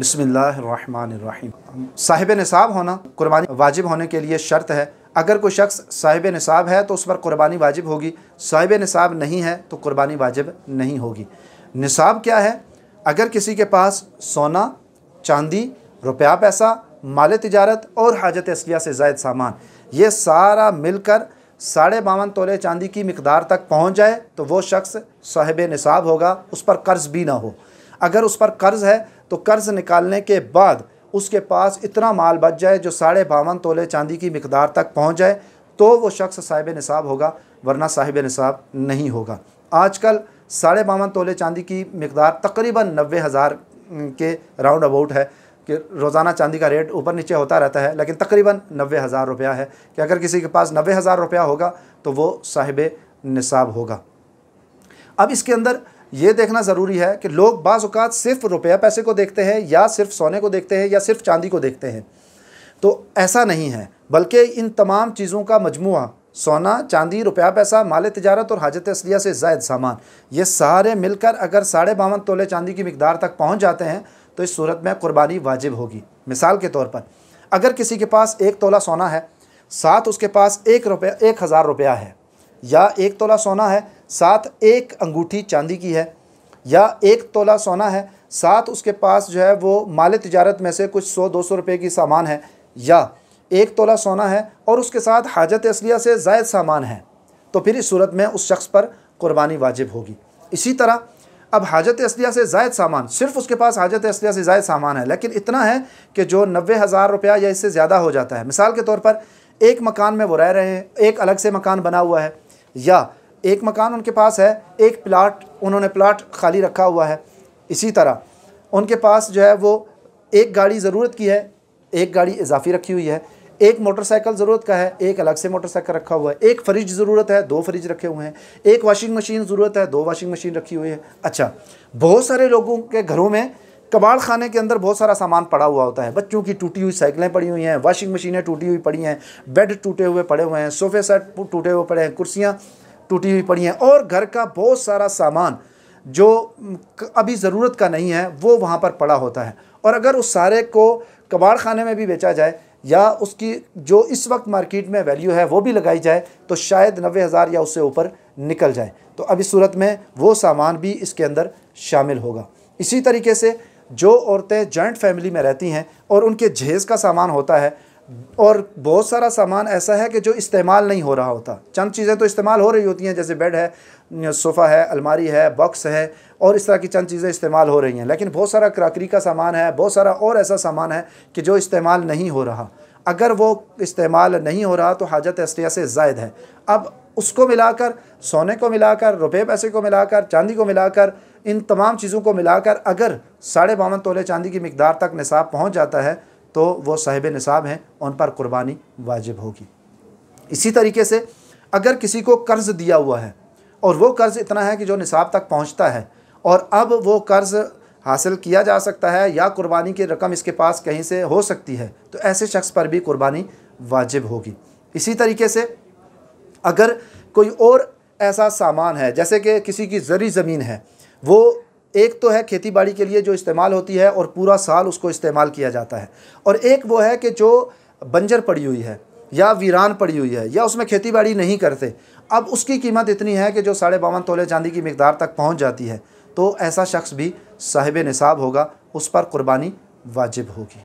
बसमीम साहिब निसाब होना कुर्बानी वाजिब होने के लिए शर्त है अगर कोई शख्स साहिब निसाब है तो उस पर कुर्बानी वाजिब होगी साहिब निसाब नहीं है तो कुर्बानी वाजिब नहीं होगी निसाब क्या है अगर किसी के पास सोना चांदी रुपया पैसा माल तजारत और हाजत असलिया से जायद सामान ये सारा मिलकर साढ़े बावन तोले चांदी की मकदार तक पहुँच जाए तो वो शख्स साहिब निसाब होगा उस पर कर्ज़ भी ना हो अगर उस पर कर्ज़ है तो कर्ज़ निकालने के बाद उसके पास इतना माल बच जाए जो साढ़े बावन तोले चांदी की मकदार तक पहुँच जाए तो वो शख्स साहिब निसाब होगा वरना साहिब निसाब नहीं होगा आजकल साढ़े बावन तोले चांदी की मकदार तकरीबन नबे हज़ार के राउंड अबाउट है कि रोज़ाना चांदी का रेट ऊपर नीचे होता रहता है लेकिन तकरीबन नबे हज़ार रुपया है कि अगर किसी के पास नबे हज़ार रुपया होगा तो वो साहिब निसाब होगा अब इसके अंदर ये देखना ज़रूरी है कि लोग बाज़ात सिर्फ रुपया पैसे को देखते हैं या सिर्फ सोने को देखते हैं या सिर्फ चांदी को देखते हैं तो ऐसा नहीं है बल्कि इन तमाम चीज़ों का मजमू सोना चांदी रुपया पैसा माल तजारत और हाजत असलिया से जायद सामान ये सारे मिलकर अगर साढ़े बावन तोले चांदी की मकदार तक पहुँच जाते हैं तो इस सूरत में कुर्बानी वाजिब होगी मिसाल के तौर पर अगर किसी के पास एक तोला सोना है साथ उसके पास एक रुपया एक हज़ार रुपया है या एक तोला सोना है साथ एक अंगूठी चांदी की है या एक तोला सोना है साथ उसके पास जो है वो माल तजारत में से कुछ सौ दो सौ रुपये की सामान है या एक तोला सोना है और उसके साथ हाजत असलिया से जायद सामान है तो फिर इस सूरत में उस शख्स पर कुर्बानी वाजिब होगी इसी तरह अब हाजत असलिया से जायद सामान सिर्फ उसके पास हाजत असलिया से जायद सामान है लेकिन इतना है कि जो नबे हज़ार रुपया या इससे ज़्यादा हो जाता है मिसाल के तौर पर एक मकान में वो रह रहे हैं एक अलग से मकान बना हुआ है या एक मकान उनके पास है एक प्लाट उन्होंने प्लाट खाली रखा हुआ है इसी तरह उनके पास जो है वो एक गाड़ी ज़रूरत की है एक गाड़ी इजाफी रखी हुई है एक मोटरसाइकिल ज़रूरत का है एक अलग से मोटरसाइकिल रखा हुआ है एक फ्रिज ज़रूरत है दो फ्रिज रखे हुए हैं एक वाशिंग मशीन ज़रूरत है दो वाशिंग मशीन रखी हुई है अच्छा बहुत सारे लोगों के घरों में कबाड़ खाने के अंदर बहुत सारा सामान पड़ा हुआ होता है बच्चों की टूटी हुई साइकिलें पड़ी हुई हैं वॉशिंग मशीनें टूटी हुई पड़ी हैं बेड टूटे हुए पड़े हुए हैं सोफे सेट टूटे हुए पड़े हैं कुर्सियाँ टूटी हुई पड़ी हैं और घर का बहुत सारा सामान जो अभी ज़रूरत का नहीं है वो वहाँ पर पड़ा होता है और अगर उस सारे को कबाड़ खाने में भी बेचा जाए या उसकी जो इस वक्त मार्केट में वैल्यू है वो भी लगाई जाए तो शायद नबे हज़ार या उससे ऊपर निकल जाए तो अभी सूरत में वो सामान भी इसके अंदर शामिल होगा इसी तरीके से जो औरतें जॉइंट फैमिली में रहती हैं और उनके जहेज़ का सामान होता है और बहुत सारा सामान ऐसा है कि जो इस्तेमाल नहीं हो रहा होता चंद चीज़ें तो इस्तेमाल हो रही होती हैं जैसे बेड है सोफ़ा है अलमारी है बॉक्स है और इस तरह की चंद चीज़ें इस्तेमाल हो रही हैं लेकिन बहुत सारा क्राकरी का सामान है बहुत सारा और ऐसा सामान है कि जो इस्तेमाल नहीं हो रहा अगर वो इस्तेमाल नहीं हो रहा तो हाजत अस्तिया से जायद है अब उसको मिलाकर सोने को मिलाकर रुपये पैसे को मिलाकर चांदी को मिलाकर इन तमाम चीज़ों को मिलाकर अगर साढ़े बावन तोले चांदी की मकदार तक निसाब पहुँच जाता है तो वो साहिब निसाब हैं उन पर कुर्बानी वाजिब होगी इसी तरीके से अगर किसी को कर्ज़ दिया हुआ है और वो कर्ज़ इतना है कि जो निसाब तक पहुँचता है और अब वो कर्ज़ हासिल किया जा सकता है या कुर्बानी की रकम इसके पास कहीं से हो सकती है तो ऐसे शख्स पर भी कुर्बानी वाजिब होगी इसी तरीके से अगर कोई और ऐसा सामान है जैसे कि किसी की ज़री ज़मीन है वो एक तो है खेती बाड़ी के लिए जो इस्तेमाल होती है और पूरा साल उसको इस्तेमाल किया जाता है और एक वो है कि जो बंजर पड़ी हुई है या वीरान पड़ी हुई है या उसमें खेती बाड़ी नहीं करते अब उसकी कीमत इतनी है कि जो साढ़े बावन तोले चांदी की मकदार तक पहुँच जाती है तो ऐसा शख्स भी साहिब निसाब होगा उस पर कुर्बानी वाजिब होगी